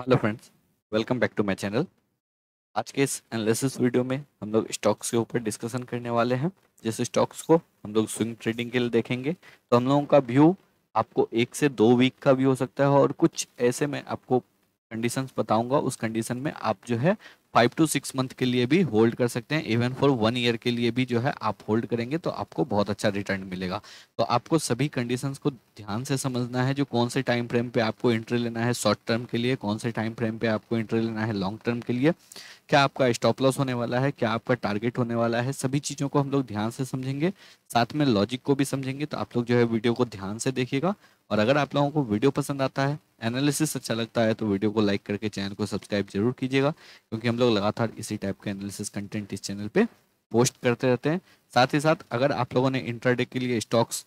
hello friends welcome back to my channel आज के इस एनालिसिस वीडियो में हम लोग स्टॉक्स के ऊपर डिस्कशन करने वाले हैं जैसे स्टॉक्स को हम लोग स्विंग ट्रेडिंग के लिए देखेंगे तो हम लोगों का व्यू आपको एक से दो वीक का भी हो सकता है और कुछ ऐसे में आपको कंडीशन बताऊंगा उस कंडीशन में आप जो है फाइव टू सिक्स मंथ के लिए भी होल्ड कर सकते हैं इवन फॉर वन ईयर के लिए भी जो है आप होल्ड करेंगे तो आपको बहुत अच्छा रिटर्न मिलेगा तो आपको सभी कंडीशंस को ध्यान से समझना है जो कौन से टाइम फ्रेम पे आपको एंट्री लेना है शॉर्ट टर्म के लिए कौन से टाइम फ्रेम पे आपको एंट्री लेना है लॉन्ग टर्म के लिए क्या आपका स्टॉप लॉस होने वाला है क्या आपका टारगेट होने वाला है सभी चीज़ों को हम लोग ध्यान से समझेंगे साथ में लॉजिक को भी समझेंगे तो आप लोग जो है वीडियो को ध्यान से देखिएगा और अगर आप लोगों को वीडियो पसंद आता है एनालिसिस अच्छा लगता है तो वीडियो को लाइक करके चैनल को सब्सक्राइब जरूर कीजिएगा क्योंकि हम लोग लगातार इसी टाइप के एनालिसिस कंटेंट इस चैनल पे पोस्ट करते रहते हैं साथ ही साथ अगर आप लोगों ने इंट्राडे के लिए स्टॉक्स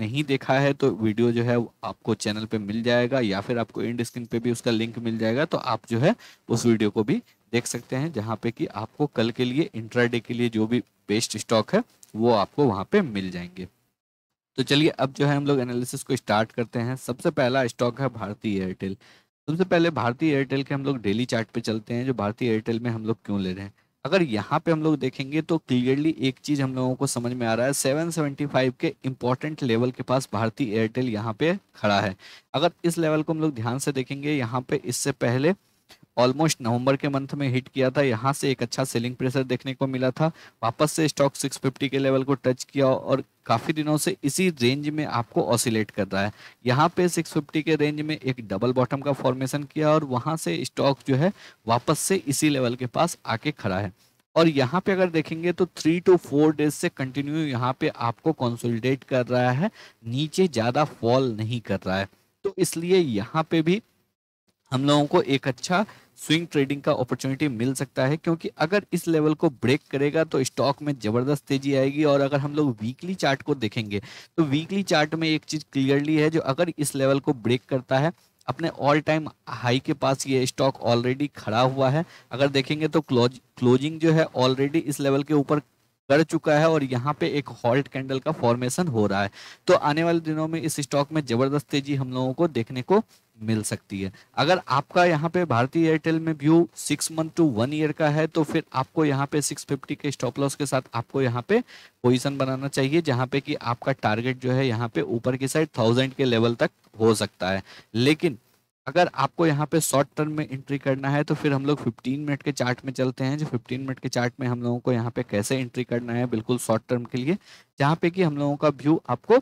नहीं देखा है तो वीडियो जो है आपको चैनल पे मिल जाएगा या फिर आपको इंड स्क्रीन पर भी उसका लिंक मिल जाएगा तो आप जो है उस वीडियो को भी देख सकते हैं जहाँ पे कि आपको कल के लिए इंटरडे के लिए जो भी बेस्ट स्टॉक है वो आपको वहाँ पे मिल जाएंगे तो चलिए अब जो है हम लोग एनालिसिस को स्टार्ट करते हैं सबसे पहला स्टॉक है भारतीय एयरटेल सबसे पहले भारतीय एयरटेल के हम लोग डेली चार्ट पे चलते हैं जो भारतीय एयरटेल में हम लोग क्यों ले रहे हैं अगर यहाँ पे हम लोग देखेंगे तो क्लियरली एक चीज़ हम लोगों को समझ में आ रहा है 775 के इम्पोर्टेंट लेवल के पास भारतीय एयरटेल यहाँ पे खड़ा है अगर इस लेवल को हम लोग ध्यान से देखेंगे यहाँ पे इससे पहले ऑलमोस्ट नवंबर के मंथ में हिट किया था यहाँ से एक अच्छा सेलिंग प्रेशर देखने को मिला था वापस से स्टॉक 650 के लेवल को टच किया और काफ़ी दिनों से इसी रेंज में आपको ऑसिलेट कर रहा है यहाँ पे 650 के रेंज में एक डबल बॉटम का फॉर्मेशन किया और वहाँ से स्टॉक जो है वापस से इसी लेवल के पास आके खड़ा है और यहाँ पे अगर देखेंगे तो थ्री टू फोर डेज से कंटिन्यू यहाँ पे आपको कंसोलिडेट कर रहा है नीचे ज़्यादा फॉल नहीं कर रहा है तो इसलिए यहाँ पे भी हम लोगों को एक अच्छा स्विंग ट्रेडिंग का अपॉर्चुनिटी मिल सकता है क्योंकि अगर इस लेवल को ब्रेक करेगा तो स्टॉक में ज़बरदस्त तेजी आएगी और अगर हम लोग वीकली चार्ट को देखेंगे तो वीकली चार्ट में एक चीज़ क्लियरली है जो अगर इस लेवल को ब्रेक करता है अपने ऑल टाइम हाई के पास ये स्टॉक ऑलरेडी खड़ा हुआ है अगर देखेंगे तो क्लोज क्लोजिंग जो है ऑलरेडी इस लेवल के ऊपर कर चुका है और यहाँ पे एक हॉल्ट कैंडल का फॉर्मेशन हो रहा है तो आने वाले दिनों में इस स्टॉक में जबरदस्त तेजी हम लोगों को देखने को मिल सकती है अगर आपका यहाँ पे भारतीय एयरटेल में view six month to one year का है तो फिर आपको यहाँ पे सिक्स फिफ्टी के स्टॉप लॉस के साथ आपको यहाँ पे पोजीशन बनाना चाहिए जहाँ पे कि आपका टारगेट जो है यहाँ पे ऊपर की साइड थाउजेंड के लेवल तक हो सकता है लेकिन अगर आपको यहाँ पे शॉर्ट टर्म में एंट्री करना है तो फिर हम लोग 15 मिनट के चार्ट में चलते हैं जो 15 मिनट के चार्ट में हम लोगों को यहाँ पे कैसे एंट्री करना है बिल्कुल शॉर्ट टर्म के लिए जहाँ पे कि हम लोगों का व्यू आपको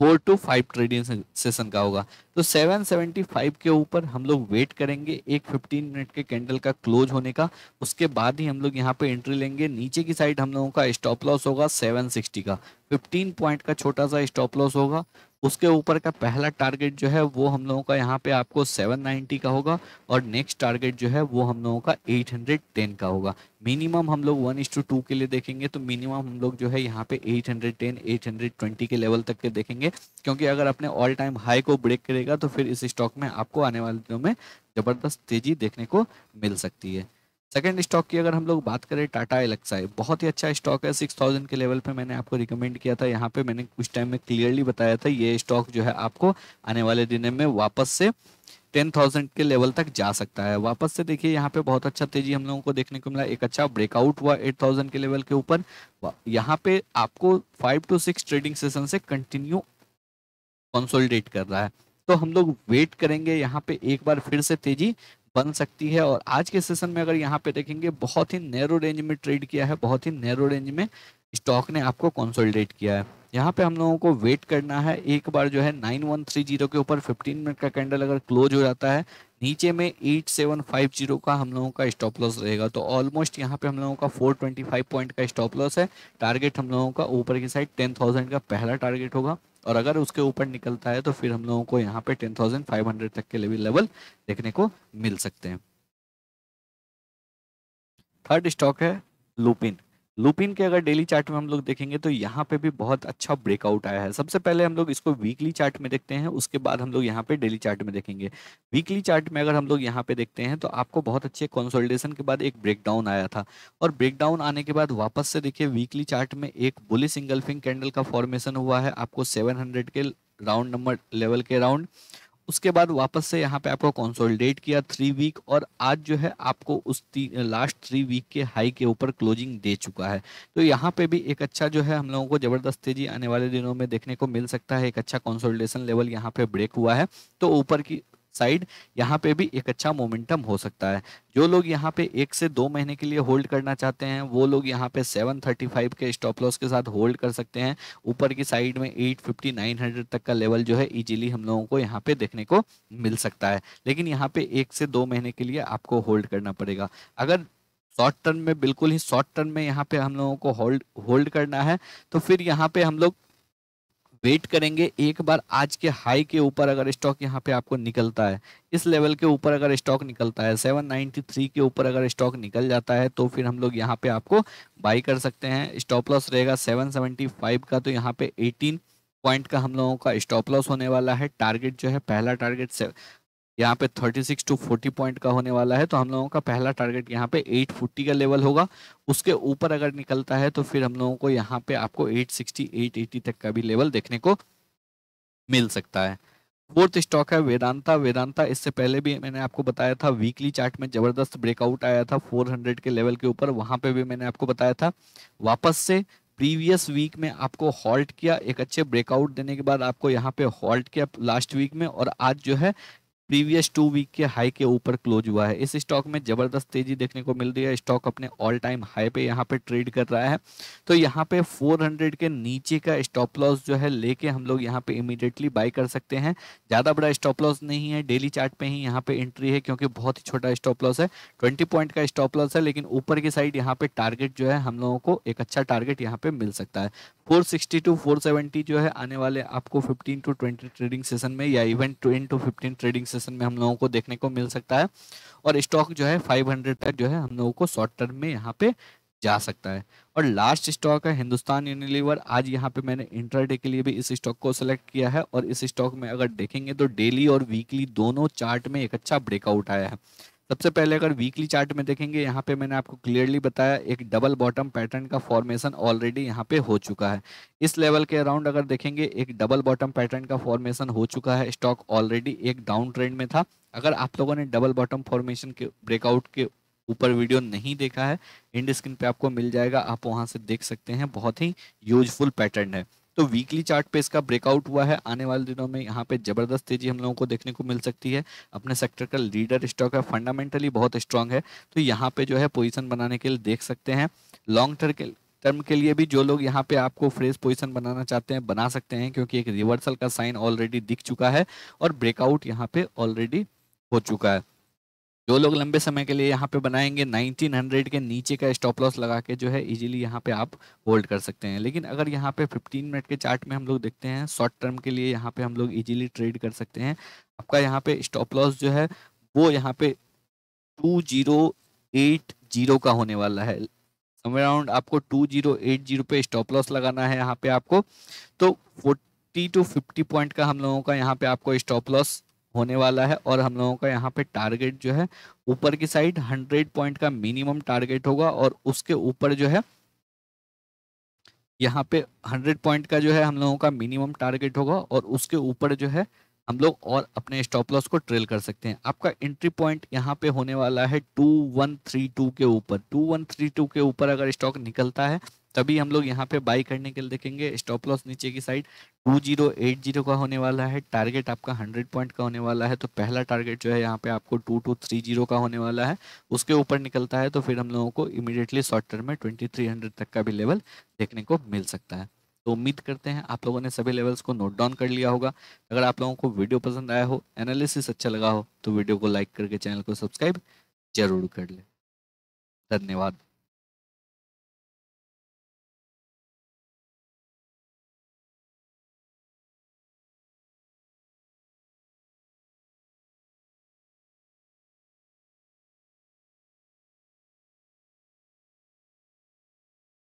four to five trading session का होगा तो 775 के ऊपर हम लोग वेट करेंगे एक 15 मिनट के कैंडल का क्लोज होने का उसके बाद ही हम लोग यहाँ पे एंट्री लेंगे नीचे की साइड हम लोगों का स्टॉप लॉस होगा 760 का 15 पॉइंट का छोटा सा स्टॉप लॉस होगा उसके ऊपर का पहला टारगेट जो है वो हम लोगों का यहाँ पे आपको 790 का होगा और नेक्स्ट टारगेट जो है वो हम लोगों का 810 का होगा मिनिमम हम लोग वन इंस टू के लिए देखेंगे तो मिनिमम हम लोग जो है यहाँ पे 810 820 के लेवल तक के देखेंगे क्योंकि अगर अपने ऑल टाइम हाई को ब्रेक करेगा तो फिर इस स्टॉक में आपको आने वाले दिनों में ज़बरदस्त तेज़ी देखने को मिल सकती है सेकेंड स्टॉक की अगर हम लोग बात करें टाटा एलेक्सा है बहुत ही अच्छा स्टॉक है सिक्स थाउजेंड के लेवल पे मैंने आपको रिकमेंड किया था यहाँ पे मैंने कुछ टाइम में क्लियरली बताया था ये स्टॉक जो है आपको आने वाले दिनों में वापस से टेन थाउजेंड के लेवल तक जा सकता है वापस से देखिए यहाँ पे बहुत अच्छा तेजी हम लोगों को देखने को मिला एक अच्छा ब्रेकआउट हुआ एट थाउजेंड के लेवल के ऊपर यहाँ पे आपको five to six trading session से कंटिन्यू कंसोलिडेट कर रहा है तो हम लोग वेट करेंगे यहाँ पे एक बार फिर से तेजी बन सकती है और आज के सेशन में अगर यहाँ पे देखेंगे बहुत ही नैरो रेंज में ट्रेड किया है बहुत ही नैरो रेंज में स्टॉक ने आपको कंसोलिडेट किया है यहाँ पे हम लोगों को वेट करना है एक बार जो है 9130 के ऊपर 15 मिनट का कैंडल अगर क्लोज हो जाता है नीचे में 8750 का हम लोगों का स्टॉप लॉस रहेगा तो ऑलमोस्ट यहाँ पे हम लोगों का 425 पॉइंट का स्टॉप लॉस है टारगेट हम लोगों का ऊपर की साइड 10,000 का पहला टारगेट होगा और अगर उसके ऊपर निकलता है तो फिर हम लोगों को यहाँ पे टेन थाउजेंड फाइव हंड्रेड तक के लेवल लेवल देखने को मिल सकते हैं थर्ड स्टॉक है लुपिन लुपिन के अगर डेली चार्ट में हम लोग देखेंगे तो यहाँ पे भी बहुत अच्छा ब्रेकआउट आया है सबसे पहले हम लोग इसको वीकली चार्ट में देखते हैं उसके बाद हम लोग यहाँ पे डेली चार्ट में देखेंगे वीकली चार्ट में अगर हम लोग यहाँ पे देखते हैं तो आपको बहुत अच्छे कंसोलिडेशन के बाद एक ब्रेकडाउन आया था और ब्रेकडाउन आने के बाद वापस से देखिए वीकली चार्ट में एक बुलिस सिंगल फिंग कैंडल का फॉर्मेशन हुआ है आपको सेवन के राउंड नंबर लेवल के राउंड उसके बाद वापस से यहाँ पे आपको कंसोलिडेट किया थ्री वीक और आज जो है आपको उस लास्ट थ्री वीक के हाई के ऊपर क्लोजिंग दे चुका है तो यहाँ पे भी एक अच्छा जो है हम लोगों को ज़बरदस्त तेजी आने वाले दिनों में देखने को मिल सकता है एक अच्छा कंसोलिडेशन लेवल यहाँ पे ब्रेक हुआ है तो ऊपर की साइड यहाँ पे भी एक अच्छा मोमेंटम हो सकता है जो लोग यहाँ पे एक से दो महीने के लिए होल्ड करना चाहते हैं वो लोग यहाँ पे 735 के स्टॉप लॉस के साथ होल्ड कर सकते हैं ऊपर की साइड में 850 900 तक का लेवल जो है इजीली हम लोगों को यहाँ पे देखने को मिल सकता है लेकिन यहाँ पे एक से दो महीने के लिए आपको होल्ड करना पड़ेगा अगर शॉर्ट टर्म में बिल्कुल ही शॉर्ट टर्म में यहाँ पे हम लोगों को होल्ड होल्ड करना है तो फिर यहाँ पे हम लोग वेट करेंगे एक बार आज के हाई के ऊपर अगर स्टॉक यहाँ पे आपको निकलता है इस लेवल के ऊपर अगर स्टॉक निकलता है 793 के ऊपर अगर स्टॉक निकल जाता है तो फिर हम लोग यहाँ पे आपको बाई कर सकते हैं स्टॉप लॉस रहेगा 775 का तो यहाँ पे 18 पॉइंट का हम लोगों का स्टॉप लॉस होने वाला है टारगेट जो है पहला टारगेट यहाँ पे 36 टू 40 पॉइंट का होने वाला है तो हम लोगों का पहला टारगेट यहाँ पे 840 का लेवल होगा उसके ऊपर अगर निकलता है तो फिर हम लोगों को यहाँ पे आपको 860 880 तक का भी लेवल देखने को मिल सकता है फोर्थ स्टॉक है वेदांता वेदांता इससे पहले भी मैंने आपको बताया था वीकली चार्ट में जबरदस्त ब्रेकआउट आया था 400 के लेवल के ऊपर वहां पे भी मैंने आपको बताया था वापस से प्रीवियस वीक में आपको हॉल्ट किया एक अच्छे ब्रेकआउट देने के बाद आपको यहाँ पे हॉल्ट किया लास्ट वीक में और आज जो है प्रीवियस टू वीक के हाई के ऊपर क्लोज हुआ है इस स्टॉक में जबरदस्त तेजी देखने को मिल रही है स्टॉक अपने ऑल टाइम हाई पे यहाँ पे ट्रेड कर रहा है तो यहाँ पे 400 के नीचे का स्टॉप लॉस जो है लेके हम लोग यहाँ पे इमीडिएटली बाय कर सकते हैं ज़्यादा बड़ा स्टॉप लॉस नहीं है डेली चार्ट पे ही यहाँ पे एंट्री है क्योंकि बहुत ही छोटा स्टॉप लॉस है ट्वेंटी पॉइंट का स्टॉप लॉस है लेकिन ऊपर की साइड यहाँ पे टारगेट जो है हम लोगों को एक अच्छा टारगेट यहाँ पे मिल सकता है फोर टू फोर जो है आने वाले आपको fifteen to twenty trading session में या even 10 to fifteen trading session में हम लोगों को देखने को मिल सकता है और स्टॉक जो है 500 तक जो है हम लोगों को शॉर्ट टर्म में यहाँ पे जा सकता है और लास्ट स्टॉक है हिंदुस्तान यूनिलीवर आज यहाँ पे मैंने इंटरडे के लिए भी इस स्टॉक को सिलेक्ट किया है और इस स्टॉक में अगर देखेंगे तो डेली और वीकली दोनों चार्ट में एक अच्छा ब्रेकआउट आया है सबसे पहले अगर वीकली चार्ट में देखेंगे यहाँ पे मैंने आपको क्लियरली बताया एक डबल बॉटम पैटर्न का फॉर्मेशन ऑलरेडी यहाँ पे हो चुका है इस लेवल के अराउंड अगर देखेंगे एक डबल बॉटम पैटर्न का फॉर्मेशन हो चुका है स्टॉक ऑलरेडी एक डाउन ट्रेंड में था अगर आप लोगों ने डबल बॉटम फॉर्मेशन के ब्रेकआउट के ऊपर वीडियो नहीं देखा है इंड स्क्रीन पे आपको मिल जाएगा आप वहाँ से देख सकते हैं बहुत ही यूजफुल पैटर्न है तो वीकली चार्ट पे इसका ब्रेकआउट हुआ है आने वाले दिनों में यहाँ पे जबरदस्त तेजी हम लोगों को देखने को मिल सकती है अपने सेक्टर का लीडर स्टॉक है फंडामेंटली बहुत स्ट्रांग है तो यहाँ पे जो है पोजिशन बनाने के लिए देख सकते हैं लॉन्ग टर्म के टर्म के लिए भी जो लोग यहाँ पे आपको फ्रेश पोजिशन बनाना चाहते हैं बना सकते हैं क्योंकि एक रिवर्सल का साइन ऑलरेडी दिख चुका है और ब्रेकआउट यहाँ पे ऑलरेडी हो चुका है जो लोग लंबे समय के लिए यहाँ पे बनाएंगे 1900 के नीचे का स्टॉप लॉस लगा के जो है इजीली यहाँ पे आप होल्ड कर सकते हैं लेकिन अगर यहाँ पे 15 मिनट के चार्ट में हम लोग देखते हैं शॉर्ट टर्म के लिए यहाँ पे हम लोग इजीली ट्रेड कर सकते हैं आपका यहाँ पे स्टॉप लॉस जो है वो यहाँ पे टू जीरो एट जीरो का होने वाला है समय अराउंड आपको टू जीरो एट जीरो पे स्टॉप लॉस लगाना है यहाँ पे आपको तो फोर्टी टू फिफ्टी पॉइंट का हम लोगों का यहाँ पे आपको स्टॉप लॉस होने वाला है और हम लोगों का यहाँ पे टारगेट जो है ऊपर की साइड हंड्रेड पॉइंट का मिनिमम टारगेट होगा और उसके ऊपर जो है यहाँ पे हंड्रेड पॉइंट का जो है हम लोगों का मिनिमम टारगेट होगा और उसके ऊपर जो है हम लोग और अपने स्टॉप लॉस को ट्रेल कर सकते हैं आपका एंट्री पॉइंट यहाँ पे होने वाला है टू वन थ्री टू के ऊपर टू वन थ्री टू के ऊपर अगर स्टॉक निकलता है तभी हम लोग यहाँ पे बाई करने के लिए देखेंगे स्टॉप लॉस नीचे की साइड 2080 का होने वाला है टारगेट आपका 100 पॉइंट का होने वाला है तो पहला टारगेट जो है यहाँ पे आपको 2230 का होने वाला है उसके ऊपर निकलता है तो फिर हम लोगों को इमिडिएटली शॉर्ट टर्म में 2300 तक का भी लेवल देखने को मिल सकता है तो उम्मीद करते हैं आप लोगों ने सभी लेवल्स को नोट डाउन कर लिया होगा अगर आप लोगों को वीडियो पसंद आया हो एनालिसिस अच्छा लगा हो तो वीडियो को लाइक करके चैनल को सब्सक्राइब जरूर कर ले धन्यवाद